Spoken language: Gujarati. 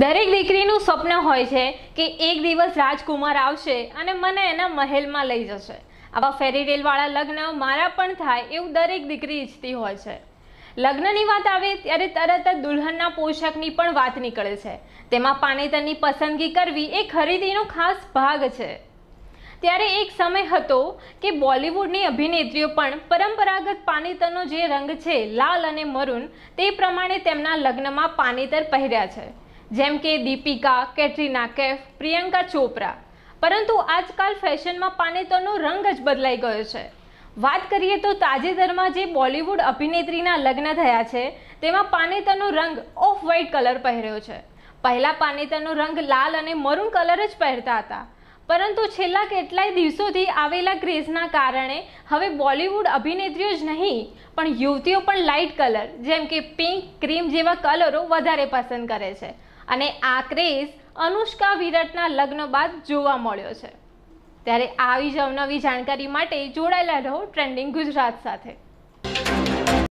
દરેક દીકરીનું સ્વપ્ન હોય છે કે એક દિવસ રાજકુમાર આવશે અને મને એના મહેલમાં લઈ જશે આવા ફેરીટેલવાળા લગ્ન મારા પણ થાય એવું દરેક દીકરી ઈચ્છતી હોય છે લગ્નની વાત આવે ત્યારે તરત જ દુલ્હનના પોશાકની પણ વાત નીકળે છે તેમાં પાનેતરની પસંદગી કરવી એ ખરીદીનો ખાસ ભાગ છે ત્યારે એક સમય હતો કે બોલિવૂડની અભિનેત્રીઓ પણ પરંપરાગત પાનેતરનો જે રંગ છે લાલ અને મરૂન તે પ્રમાણે તેમના લગ્નમાં પાનેતર પહેર્યા છે જેમ કે દીપિકા કેટરીના કેફ પ્રિયંકા ચોપરા પરંતુ આજકાલ ફેશનમાં પાનેતરનો રંગ જ બદલાઈ ગયો છે વાત કરીએ તો તાજેતરમાં જે બોલિવૂડ અભિનેત્રીના લગ્ન થયા છે તેમાં પાનેતરનો રંગ ઓફ વ્હાઇટ કલર પહેર્યો છે પહેલાં પાનેતરનો રંગ લાલ અને મરૂન કલર જ પહેરતા હતા પરંતુ છેલ્લા કેટલાય દિવસોથી આવેલા ક્રેઝના કારણે હવે બોલિવૂડ અભિનેત્રીઓ જ નહીં પણ યુવતીઓ પણ લાઇટ કલર જેમ કે પિંક ક્રીમ જેવા કલરો વધારે પસંદ કરે છે અને આ ક્રેઝ અનુષ્કા વિરટના લગ્ન બાદ જોવા મળ્યો છે ત્યારે આવી જ અવનવી જાણકારી માટે જોડાયેલા રહો ટ્રેન્ડિંગ ગુજરાત સાથે